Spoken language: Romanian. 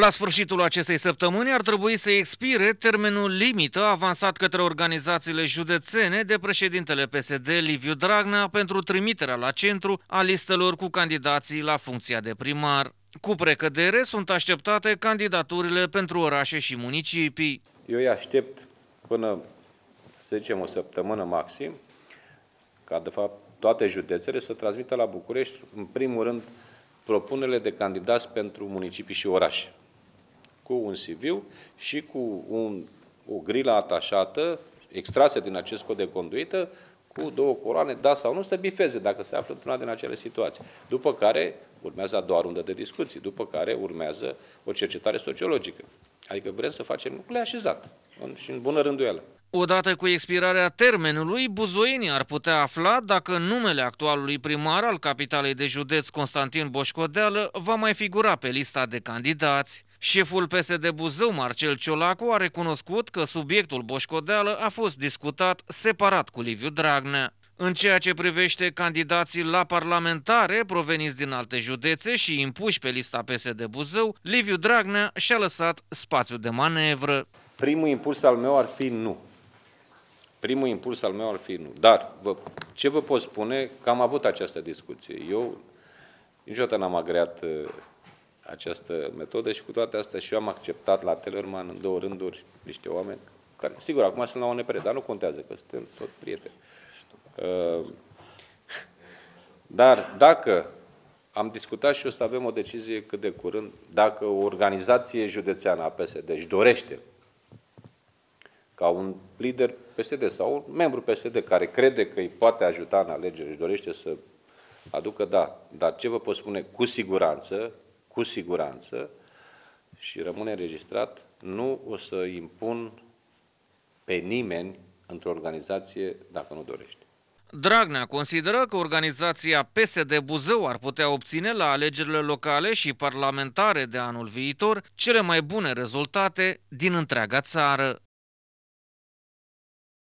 La sfârșitul acestei săptămâni ar trebui să expire termenul limită avansat către organizațiile județene de președintele PSD Liviu Dragnea pentru trimiterea la centru a listelor cu candidații la funcția de primar. Cu precădere sunt așteptate candidaturile pentru orașe și municipii. Eu îi aștept până, să zicem, o săptămână maxim, ca de fapt toate județele să transmită la București, în primul rând, propunerile de candidați pentru municipii și orașe cu un CV și cu un, o grilă atașată, extrasă din acest cod de conduită, cu două coroane, da sau nu, să bifeze dacă se află într-una din acele situații. După care urmează a doua rundă de discuții, după care urmează o cercetare sociologică. Adică vrem să facem lucrurile așezat în, și în bună rânduială. Odată cu expirarea termenului, buzoienii ar putea afla dacă numele actualului primar al capitalei de județ Constantin Boșcodeală va mai figura pe lista de candidați. Șeful PSD Buzău, Marcel Ciolacu, a recunoscut că subiectul Boșcodeală a fost discutat separat cu Liviu Dragnea. În ceea ce privește candidații la parlamentare proveniți din alte județe și impuși pe lista PSD Buzău, Liviu Dragnea și-a lăsat spațiu de manevră. Primul impuls al meu ar fi nu primul impuls al meu ar fi nu. Dar vă, ce vă pot spune că am avut această discuție. Eu niciodată n-am agreat uh, această metodă și cu toate astea și eu am acceptat la Tellerman în două rânduri niște oameni care, sigur, acum sunt la ONPR, dar nu contează că suntem tot prieteni. Uh, dar dacă am discutat și o să avem o decizie cât de curând, dacă o organizație județeană a PSD își dorește ca un lider PSD sau un membru PSD care crede că îi poate ajuta în alegeri, își dorește să aducă, da. Dar ce vă pot spune cu siguranță, cu siguranță, și rămâne înregistrat, nu o să impun pe nimeni într-o organizație dacă nu dorește. Dragnea consideră că organizația PSD Buzău ar putea obține la alegerile locale și parlamentare de anul viitor cele mai bune rezultate din întreaga țară.